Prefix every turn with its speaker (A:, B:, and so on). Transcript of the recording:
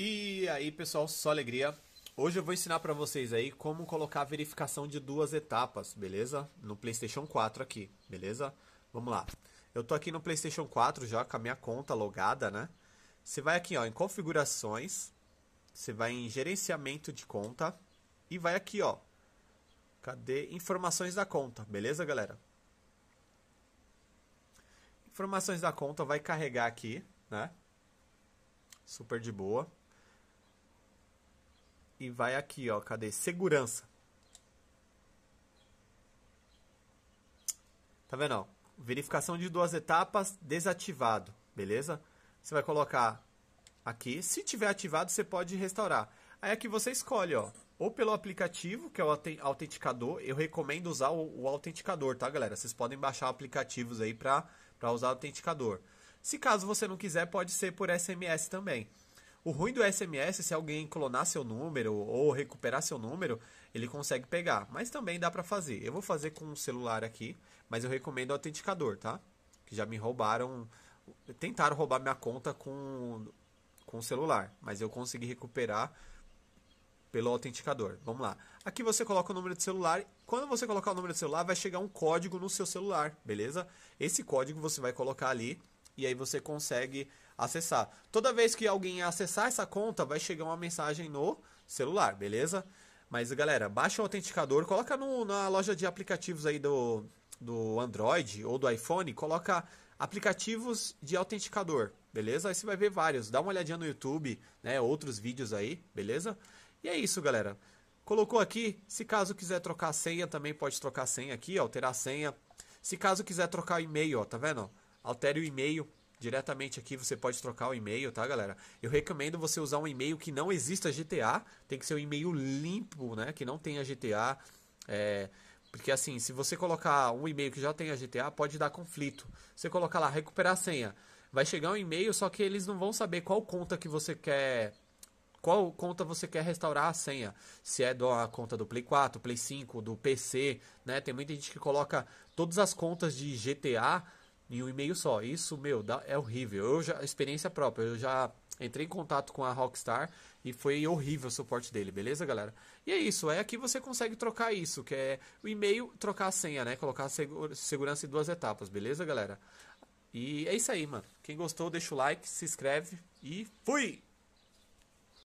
A: E aí pessoal, só alegria. Hoje eu vou ensinar para vocês aí como colocar a verificação de duas etapas, beleza? No PlayStation 4 aqui, beleza? Vamos lá. Eu tô aqui no PlayStation 4 já com a minha conta logada, né? Você vai aqui ó, em configurações, você vai em gerenciamento de conta e vai aqui ó, cadê informações da conta, beleza galera? Informações da conta vai carregar aqui, né? Super de boa e vai aqui, ó, cadê? Segurança. Tá vendo, ó? Verificação de duas etapas desativado, beleza? Você vai colocar aqui. Se tiver ativado, você pode restaurar. Aí aqui você escolhe, ó, ou pelo aplicativo, que é o autenticador. Eu recomendo usar o, o autenticador, tá, galera? Vocês podem baixar aplicativos aí para usar o autenticador. Se caso você não quiser, pode ser por SMS também. O ruim do SMS, se alguém clonar seu número ou recuperar seu número, ele consegue pegar. Mas também dá para fazer. Eu vou fazer com o um celular aqui, mas eu recomendo o autenticador, tá? Que já me roubaram, tentaram roubar minha conta com com o celular, mas eu consegui recuperar pelo autenticador. Vamos lá. Aqui você coloca o número de celular. Quando você colocar o número de celular, vai chegar um código no seu celular, beleza? Esse código você vai colocar ali e aí você consegue acessar. Toda vez que alguém acessar essa conta, vai chegar uma mensagem no celular, beleza? Mas galera, baixa o autenticador, coloca no, na loja de aplicativos aí do, do Android ou do iPhone, coloca aplicativos de autenticador, beleza? Aí você vai ver vários, dá uma olhadinha no YouTube, né? Outros vídeos aí, beleza? E é isso, galera. Colocou aqui, se caso quiser trocar a senha, também pode trocar a senha aqui, alterar a senha. Se caso quiser trocar o e-mail, ó, tá vendo? altere o e-mail diretamente aqui você pode trocar o e-mail, tá, galera? Eu recomendo você usar um e-mail que não exista GTA, tem que ser um e-mail limpo, né? Que não tenha GTA. É... Porque assim, se você colocar um e-mail que já tenha GTA, pode dar conflito. Você colocar lá, recuperar a senha. Vai chegar um e-mail, só que eles não vão saber qual conta que você quer. Qual conta você quer restaurar a senha? Se é da conta do Play 4, Play 5, do PC, né? Tem muita gente que coloca todas as contas de GTA em um e-mail só. Isso, meu, dá, é horrível. Eu já, experiência própria, eu já entrei em contato com a Rockstar e foi horrível o suporte dele, beleza, galera? E é isso, é aqui você consegue trocar isso, que é o e-mail, trocar a senha, né? Colocar a segurança em duas etapas, beleza, galera? E é isso aí, mano. Quem gostou, deixa o like, se inscreve e fui!